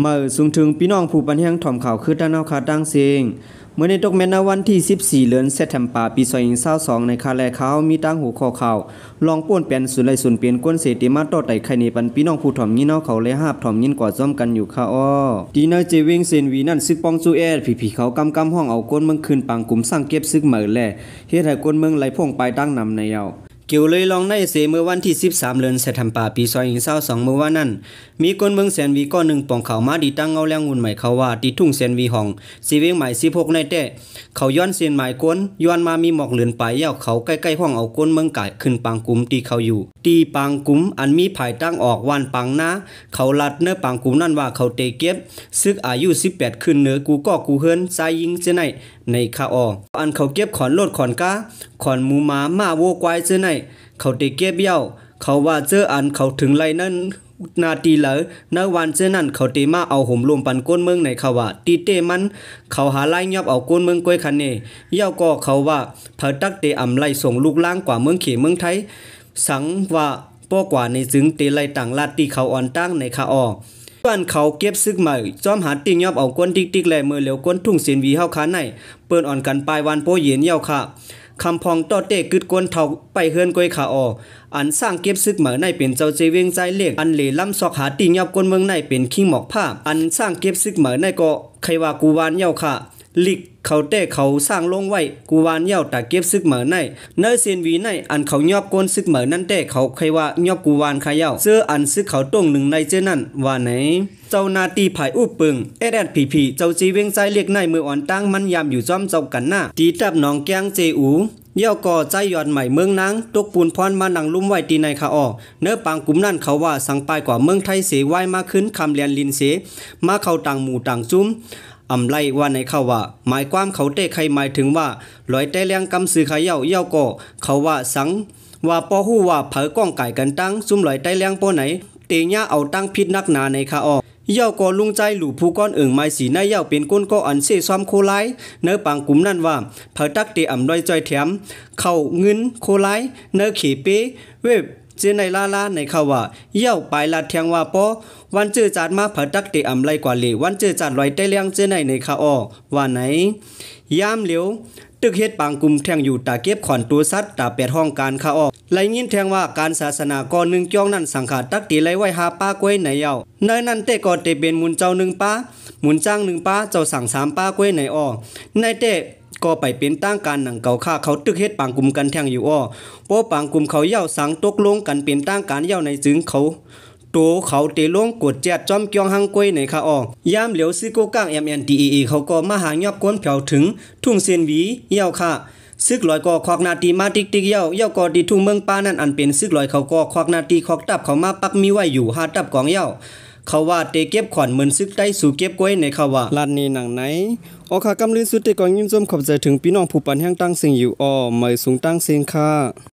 เมื่อสูงถึงพี่น้องผู้ปันแห่งถ่อมข่าวคือด้านนอกคาดังเซงเมื่อในตกแม็ดนวันที่14เดือนเซตแทมปาปีซอยิงเศร้าสองในคาแลเขามีตั้งหูข้อข่าวลองป้วนเปลี่ยนสุไลสุนเปลี่ยนก้นเสติมาต่อไต่ไข่ในปันพี่น้องผู้ถ่อมยี้เนาเขาและหาบถ่อมยินกอดซ้อมกันอยู่ค่ะอ้อดีนเจวิงเซนวีนั่นซึกปองซูเอดผีผีเขากำกำห้องเอาก้นเมืองคืนปังกลุ่มสร้างเก็บซึกเหมือแล่เฮ็ดให้ก้นเมืองไหลพ่งไปตั้งนำในเอาเกี่ยวเลยลองได้เสเมื่อวันที่ 13เดือนเสธัมปาปีซอยอิงเศร้าสองเมื่อวัานั้น มีคนเมืองแสนวีก้อนหนึ่งปองเขามาดีตั้งเงาแรงงุนใหม่เขาว่าตีทุ่งแสนวีห้องสีเวงใหม่สิพกในแต่เขาย้อนเสียนหมายก้นย้อนมามีหมอกเหลือนไปเย้าเขาใกล้ๆ ห้องเอาก้นเมืองไก่ขึ้นปางกุ้มตีเขาอยู่ ตีปางกุ้มอันมีผายตั้งออกวันปังนะเขาลัดเนื้อปางกุ้มนั่นว่าเขาเตเก็บซึกอายุ 18 ขึ้นเนื้อกูก็กูเฮิร์นใจยิงเจไนในข้าอออันเขาเก็บขอนโลดขอนก้าขอนมูมามาโวกวายเจ้อไหนเขาติเก็บเย้าเขาว่าเื้ออันเขาถึงไรนั่นนาตีเหลอในวันเจ้นั่นเขาตีมาเอาห่มรวมปันก้นเมืองในเขาว่าตีเตมัน เขาหาไล่ยอบเอาก้นเมืองกล้วยคันเนเย้าก็เขาว่าเผอตักเตอำไล่ส่งลูกล้างกว่าเมืองเขเมืองไทยสังว่าป้อกว่าในซึงเตไล่ต่างลาดตีเขาอ่อนตั้งในคาออว้นเขาเก็บซึกใหม่จอมหาติ้งยอบเอาก้นติ๊กติ๊กแหลมือเหลียวก้นทุ่งเสียนวีเฮาขาในเปิ้นอ่อนกันปลายวันโปเย็นเยาค่ะคำพองต่อเตะกึดกวนเทาไปเฮือนก้อยขาอออันสร้างเก็บซึกเหมือในเป็นเจ้าเจเวงใจเล็ก อันเหลี่ล้ำซอกหาติงยอบก้นเมืองในเป็นขิงหมอกผ้าอันสร้างเก็บซึกเหมือในก็ใครว่ากูวานเย้าค่ะลิกเขาแต่เขาสร้างลงไว้กูวานเย่าแต่เก็บซึกเหมือในเนื้อเซียนวีในอันเขายอบก้นซึกเหมือนั่นแต่เขาใครว่ายอบกูวานขาเย่าเสื้ออันซึกเขาตรงหนึ่งในเจ้านั่นว่าไหน เจ้านาตีผายอุบปึงเอแอดผีผีเจ้าจีเวงใจเรียกในมืออ่อนตั้งมันยามอยู่จอมเจ้ากันหน้าตีตับน้องแกงเจอูเย่าก่อใจยอดใหม่เมืองนางตกปูนพรมาหนังลุ่มไหวตีในขาออเนื้อปางกุ่มนั่นเขาว่าสังปายกว่าเมืองไทยเสไว้มากขึ้นคำเรียนลินเสมาเขาต่างหมู่ต่างซุ้มอำไลว่าในเขาว่าหมายความเขาเตะใครหมายถึงว่าลอยเตะเลี้ยงกำสือขย่าเย่าก็เขาว่าสัง ว่าปอหู้ว่าเผอก้องไก่กันตั้งซุ่มลอยเตะเลี้ยงปอไหนเตย่าเอาตั้งพิษนักหนาในขาออกเย่าก็ลุงใจหลู่ผู้ก้อนเอิงไม้สีในเย่าเป็นก้นก็อันเสซ้อมโคไลเนื้อปังกลุ่มนั่นว่าเผอตักเตอ่ำด้อยจอยแถมเข้าเงินโคไลเนื้อขี่เป้เว็บจื้อในลาลาในเขาว่าเยี่ยวไปลาดเทียงว่าปอวันเจือจัดมาเผดตักติอำไลกว่าลีวันเจือจัดลอยเตเลี้ยงเจื้อในในเขาวออว่าไหน ยามเหลียวตึกเฮ็ดปางกลุ่มแทงอยู่ตาเก็บขอนตัวสัตว์ตาแปดห้องการข่าวออกไลยินแทงว่าการศาสนาก่อหนึ่งจ้องนั่นสังขาตักตีไรไว้หาป้ากล้วยในเยาเนยนั่นเตก่อนเตเป็นมุนเจ้าหนึ่งป้ามุนจ้างหนึ่งป้าเจ้าสั่งสามป้ากล้วยในออในเตก็ไปเป็นตั้งการ หนังเก่าค่าเขาตึกเฮ็ดปางกลุ่มกันแทงอยู่อ้อเพราปางกลุ่มเขาเย่าสังตกลงกันเป็นตั้งการเย่าในซึงเขา โตเขาเตลงกดแจดจอมเกียงหังกวยในค่ะอ้อยามเหลียวซิโกก้างเเอ็ม m n t e ีเขาก็มาหางยอบก้นเผาถึง ทุ่งเซนวีเย่าค่ะซึกลอยก็ควักนาตีมาติกติกเย่าเย่าก็ดีทุ่งเมืองป้านั่นอันเป็น ซึกลอยเขาก็ควักนาตีควักตับเขามาปักมีไว้อยู่หาตับกองเย่าเขาว่าเตเก็บขอนเหมือนซึกได้สู่เก็บก้อยในเขาว่าลานนี้หนังไหน โอคากำลือสุดเตกองยิ้มส้มขอบใจถึงพี่น้องผู้ปันแห่งตั้งสิ่งอยู่อ้อไม่สูงตั้งสิ่งค่า